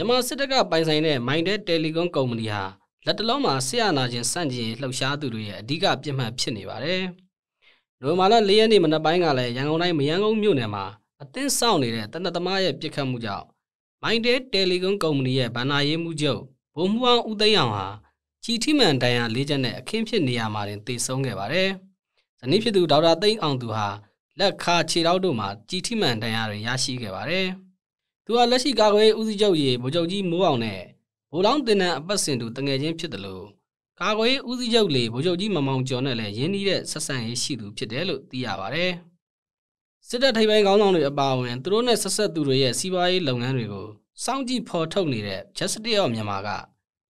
မြန်မာစစ်တပ်ကပိုင်ဆိုင်တဲ့ Minded Telecom ကုမ္ပဏီဟာလက်တလုံးမှာဆရာနာချင်းစန့်ကျင်လှုပ်ရှားသူတွေရဲ့အဓိကပြစ်မှတ်ဖြစ်နေပါတယ်။နိုမာလ၄ရက်နေ့မနက်ပိုင်းကလည်းရန်ကုန်တိုင်းမရန်ကုန်မြို့နယ်မှာအသင်းဆောင်နေတဲ့တနက်သမားရဲ့ပြစ်ခတ်မှုကြောင့် Minded Telecom ကုမ္ပဏီရဲ့ဘဏ္ဍာရေးမှုချုပ်ဗိုလ်မှူးအောင်ဦးသိန်းအောင်ဟာကြီထိမှန်ဒဏ်ရာ၄ချက်နဲ့အခင်းဖြစ်နေရမှာတင်သေဆုံးခဲ့ပါတယ်။ဇနီးဖြစ်သူဒေါက်တာသိန်းအောင်သူဟာလက်ခါခြေထောက်တို့မှာကြီထိမှန်ဒဏ်ရာတွေရရှိခဲ့ပါတယ်။သူကလက်ရှိကာကွယ်ဦးစီးချုပ်ရေဗိုလ်ချုပ်ကြီးမိုးအောင်နဲ့ဗိုလ်လောင်းတင်နံအပတ်စဉ်သူတငယ်ချင်းဖြစ်တယ်လို့ကာကွယ်ဦးစီးချုပ်လေဗိုလ်ချုပ်ကြီးမမောင်ကျော်နဲ့လည်းရင်းနှီးတဲ့ဆက်ဆံရေးရှိသူဖြစ်တယ်လို့သိရပါဗျ။စစ်တပ်ထိပ်ပိုင်းခေါင်းဆောင်တွေအပါအဝင်သူတို့နဲ့ဆက်ဆက်သူတွေရဲ့စီးပွားရေးလုပ်ငန်းတွေကိုစောင့်ကြည့်ဖော်ထုတ်နေတဲ့ Justice of Myanmar က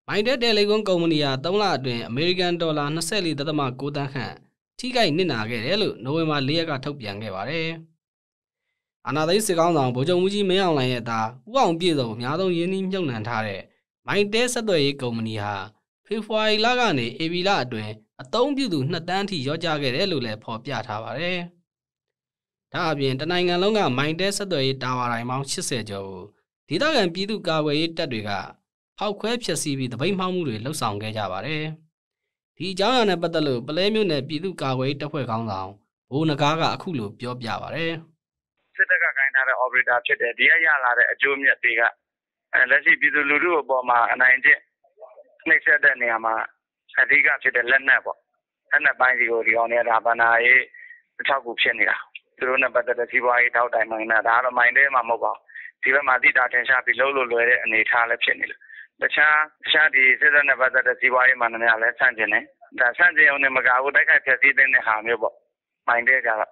မိုင်းတက်တယ်လီကွန်ကုမ္ပဏီဟာ3လအတွင်းအမေရိကန်ဒေါ်လာ24.6တန်းခန့်ထိခိုက်နစ်နာခဲ့တယ်လို့နိုဝင်ဘာ4ရက်ကထုတ်ပြန်ခဲ့ပါတယ်။အာနာသိစစ်ကောင်းဆောင်ဗိုလ်ချုပ်မှုကြီးမင်းအောင်လှိုင်ရဲ့သားဥအောင်ပြည့်စုံအများဆုံးရင်းနှီးမြှုပ်နှံထားတဲ့မိုင်းတဲဆက်သွယ်ရေးကုမ္ပဏီဟာဖေဖော်ဝါရီလကနေဧပြီလအတွင်းအသုံးပြုသူ2တန်းထိရော့ကျခဲ့တယ်လို့လည်းဖော်ပြထားပါတယ်။ဒါအပြင်တနိုင်ငံလုံးကမိုင်းတဲဆက်သွယ်ရေးတာဝါတိုင်းပေါင်း80ကျော်ကိုဒေသခံပြည်သူကာကွယ်ရေးတပ်တွေကဖောက်ခွဲဖျက်ဆီးပြီးတပိတ်မှောက်မှုတွေလှုပ်ဆောင်ခဲ့ကြပါတယ်။ဒီအကြောင်းအရာနဲ့ပတ်သက်လို့ပလဲမြို့နယ်ပြည်သူ့ကာကွယ်ရေးတပ်ဖွဲ့ခေါင်းဆောင်ဘိုးနဂါးကအခုလိုပြောပြပါဗျာ။ operator ဖြစ်တယ်ဒီကရလာတဲ့အကျိုးအမြတ်တွေကလက်ရှိပြည်သူလူထုအပေါ်မှာအနိုင်ကျင့်နှိပ်စက်တဲ့နေရာမှာအဓိကဖြစ်တဲ့လက်နက်ပေါ့လက်နက်ပိုင်းတွေကိုဒီအောင်နေတာဗန္နာရေးအထောက်အကူဖြစ်နေတာသူတို့နဲ့ပတ်သက်တဲ့စီးပွားရေးတောက်တိုင်မှနေတာဒါကတော့မိုင်းတဲမှာမဟုတ်ပါဘူးဒီဘက်မှာတိတာထင်ရှားပြီးလှုပ်လို့လွယ်တဲ့အနေအထားလည်းဖြစ်နေလို့တခြားတခြားဒီစစ်တပ်နဲ့ပတ်သက်တဲ့စီးပွားရေးမှန်များလည်းဆန့်ကျင်နေဒါဆန့်ကျင်အောင်နဲ့မကဘူးတိုက်ခိုက်ဖျက်ဆီးတဲ့ဟာမျိုးပေါ့မိုင်းတဲကတော့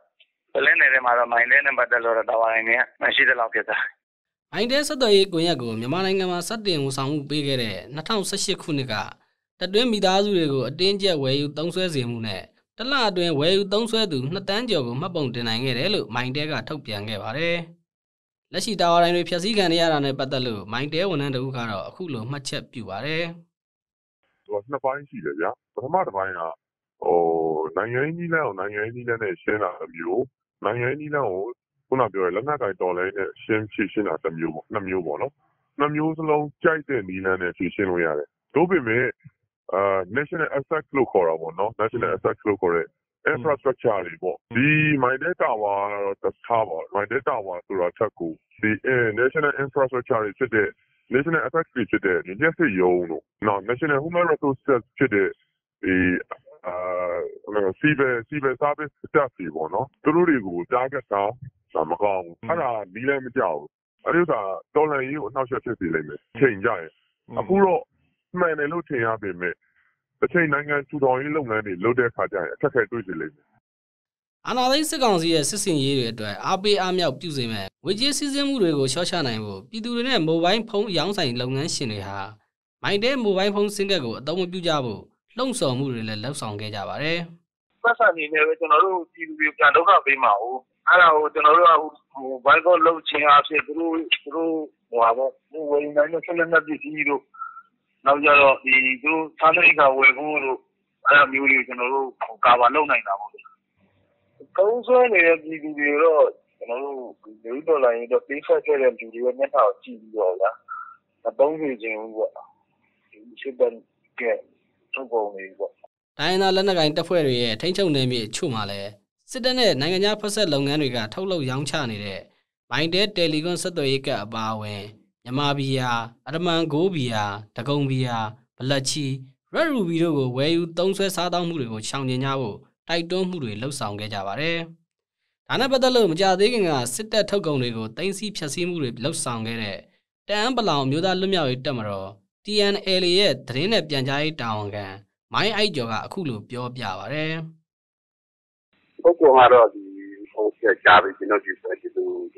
လင်းနယ်ထဲမှာတော့မိုင်းလဲနဲ့ပတ်သက်လို့တော့တာဝန်ရင်းကမရှိသလောက်ဖြစ်တာမိုင်းတဲဆက်သွယ်ရေးကွန်ရက်ကိုမြန်မာနိုင်ငံမှာစတင်ဝန်ဆောင်မှုပေးခဲ့တဲ့2018ခုနှစ်ကတတွင်းမိသားစုတွေကိုအတင်းကျပ်ဝယ်ယူသုံးစွဲစေမှုနဲ့တလအတွင်းဝယ်ယူသုံးစွဲသူ2တန်းကျော်ကိုမှတ်ပုံတင်နိုင်ခဲ့တယ်လို့မိုင်းတဲကထုတ်ပြန်ခဲ့ပါတယ်။လက်ရှိတာဝါတိုင်းတွေဖျက်ဆီးခံရတာနဲ့ပတ်သက်လို့မိုင်းတဲဝန်ထမ်းတဦးကတော့အခုလိုမှတ်ချက်ပြုပါတယ်။ဟိုနှစ်ပိုင်းရှိတယ်ဗျာ။ပထမတစ်ပိုင်းကဟိုနိုင်ငံရေးကြီးလမ်းကိုနိုင်ငံရေးကြီးလမ်းနဲ့ရှင်းတာမျိုးနိုင်ငံရေးနည်းလမ်းကိုခုနပြောတဲ့လက်နက်ကင်တော်လဲနဲ့ရှင်းဖြည့်ရှင်းတာတစ်မျိုးပေါ့နှစ်မျိုးပေါ့နော်နှစ်မျိုးစလုံးကြိုက်တဲ့နည်းလမ်းနဲ့ဖြည့်ရှင်းလို့ရတယ်တို့ပေမဲ့အာ national asset လို့ခေါ်တာပေါ့နော် national asset လို့ခေါ်တဲ့ infrastructure တွေပေါ့ဒီ my data ဝါတော့တစ်ခါပေါ့ my data ဝါဆိုတာချက်ကိုဒီ national infrastructure တွေဖြစ်တဲ့ national asset တွေဖြစ်တဲ့ညက်စစ်ရုံးတို့နော် national human resources ဖြစ်တဲ့ဒီအဲ civil civil service staff တွေပေါ့နော်သူတို့တွေကို target တာဒါမကောင်းဘူးအဲ့ဒါနီးလည်းမကြောက်ဘူးအဲ့ဒီဥစ္စာတော်လန်ရေးကိုအနှောက်အယှက်ဖြစ်စေလိမ့်မယ်ချိန်ကြရင်အခုတော့မှန်တယ်လို့ထင်ရပေမဲ့တစ်ချိန်နိုင်ငံထူထောင်ရေးလုပ်ငန်းတွေလုပ်တဲ့အခါကျရင်အခက်အခဲတွေ့စေလိမ့်မယ်အနာသိစစ်ကောင်စီရဲ့စစ်စင်ရေးတွေအတွက်အားပေးအားမြောက်ပြုစေမယ်ငွေကြေးစည်းစိမ်မှုတွေကိုရှင်းချနိုင်ဖို့ပြည်သူတွေနဲ့မိုဘိုင်းဖုန်းရောင်းဆိုင်လုပ်ငန်းရှင်တွေဟာမိုင်းတဲ့မိုဘိုင်းဖုန်းစင်ကက်ကိုအသုံးမပြုကြဖို့လှုံ့ဆော်မှုတွေလည်းလှုပ်ဆောင်ခဲ့ကြပါတယ်။ပတ်စံအနေနဲ့ပဲကျွန်တော်တို့ပြည်သူတွေပြန်ဒုက္ခပေးမှာဟုတ်အဲ့ဒါကိုကျွန်တော်တို့ကဟိုဘိုက်ကောလှုပ်ခြင်းအဖြစ်သူတို့သူတို့ဟိုဟာပေါ့ဝယ်နိုင်တဲ့ဆက်လက်ပစ္စည်းတို့နောက်ကြတော့ဒီသူတို့စားလိကဝယ်ဖို့တို့အဲ့လိုမျိုးတွေကျွန်တော်တို့ကာဗာလုပ်နိုင်တာပေါ့။ကုန်းဆွဲနေတဲ့ပြည်သူတွေတော့ကျွန်တော်တို့လူဒေါ်လာရင်းတော့ပေးဆက်ခဲ့တဲ့လူတွေရဲ့မျက်နှာကိုကြည့်ပြီးတော့လားမသုံးစေချင်ဘူးပေါ့။ဒီစစ်တမ်းကထုတ်ကုန်တွေပေါ့တိုင်းသားလက်နက်ကိုင်တပ်ဖွဲ့တွေရဲ့ထိန်းချုပ်နယ်မြေအချို့မှာလည်းစစ်တပ်နဲ့နိုင်ငံခြားဖက်ဆက်လုပ်ငန်းတွေကထုတ်လုပ်ရောင်းချနေတဲ့မိုင်းတဲတယ်လီကွန်ဆက်သွယ်ရေးကပ်အပါအဝင်မြမဘီယာအရမန်ဂိုးဘီယာဒဂုံဘီယာဘလက်ချီရက်ရူဘီတို့ကိုဝယ်ယူသုံးဆွဲစားတောင်းမှုတွေကိုရှောင်ကျဉ်ကြဖို့တိုက်တွန်းမှုတွေလှုပ်ဆောင်ခဲ့ကြပါတယ်။ဒါနဲ့ပတ်သက်လို့မကြသေးခင်ကစစ်တပ်ထုတ်ကုန်တွေကိုတင်းစီဖြက်စီးမှုတွေလှုပ်ဆောင်ခဲ့တဲ့တန်ပလောင်မျိုးသားလွတ်မြောက်ရေးတပ်မတော် TNL ရဲ့သတင်းနဲ့ပြန်ကြားရေးတာဝန်ခံမိုင်းအိုက်ကျော်ကအခုလိုပြောပြပါဗျ။ပုဂ္ဂိုလ်ကတော့ဒီဟိုပြကြားပြီးကျွန်တော်ဒီဆိုဒီ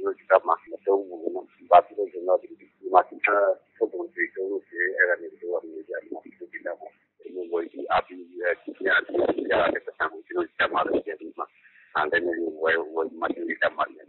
လိုကျွန်တော်ဒီကမှာတော့ဘုံနော်ဘာဖြစ်လို့ကျွန်တော်ဒီဒီမှာသင်္ခါပုဂ္ဂိုလ်တွေတို့ရဲ့အဲ့ဒါမျိုးတွေဝင်ကြတယ်နော်ဒီကိစ္စမှာဒီလိုဝင်ပြီးအပီးရဲ့ကျညာကျညာတဲ့ပတ်စံကိုကျွန်တော်ဒီမှာလည်းဒီမှာအဲ့ဒါမျိုးဝယ်ဝယ်မှတ်ရတာမှလည်း